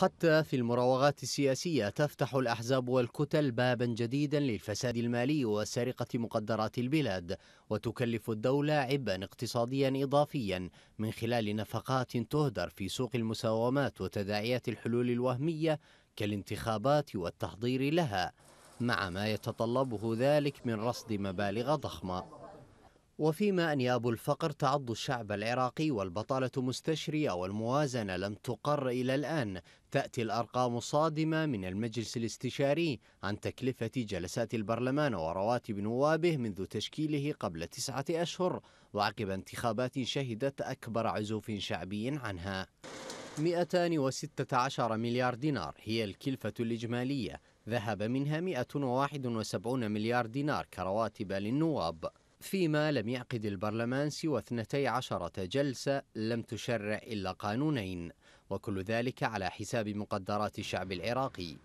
حتى في المراوغات السياسية تفتح الأحزاب والكتل بابا جديدا للفساد المالي وسرقة مقدرات البلاد وتكلف الدولة عبئا اقتصاديا إضافيا من خلال نفقات تهدر في سوق المساومات وتداعيات الحلول الوهمية كالانتخابات والتحضير لها مع ما يتطلبه ذلك من رصد مبالغ ضخمه وفيما أنياب الفقر تعض الشعب العراقي والبطالة مستشرية والموازنة لم تقر إلى الآن تأتي الأرقام صادمة من المجلس الاستشاري عن تكلفة جلسات البرلمان ورواتب نوابه منذ تشكيله قبل تسعة أشهر وعقب انتخابات شهدت أكبر عزوف شعبي عنها 216 مليار دينار هي الكلفة الإجمالية ذهب منها 171 مليار دينار كرواتب للنواب فيما لم يعقد البرلمان سوى 12 جلسة لم تشرع إلا قانونين وكل ذلك على حساب مقدرات الشعب العراقي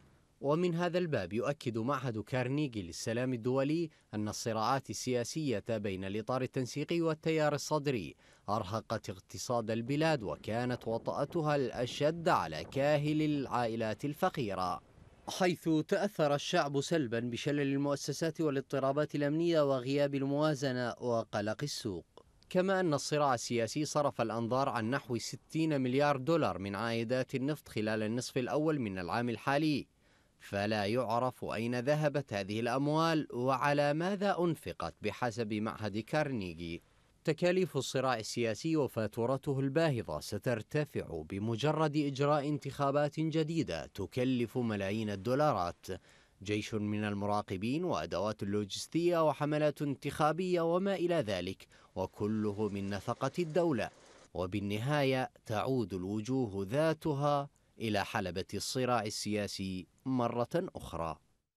ومن هذا الباب يؤكد معهد كارنيجي للسلام الدولي أن الصراعات السياسية بين الإطار التنسيقي والتيار الصدري أرهقت اقتصاد البلاد وكانت وطأتها الأشد على كاهل العائلات الفقيرة حيث تأثر الشعب سلبا بشلل المؤسسات والاضطرابات الأمنية وغياب الموازنة وقلق السوق كما أن الصراع السياسي صرف الأنظار عن نحو 60 مليار دولار من عائدات النفط خلال النصف الأول من العام الحالي فلا يعرف أين ذهبت هذه الأموال وعلى ماذا أنفقت بحسب معهد كارنيجي تكاليف الصراع السياسي وفاتورته الباهظة سترتفع بمجرد إجراء انتخابات جديدة تكلف ملايين الدولارات جيش من المراقبين وأدوات لوجستية وحملات انتخابية وما إلى ذلك وكله من نفقة الدولة وبالنهاية تعود الوجوه ذاتها إلى حلبة الصراع السياسي مرة أخرى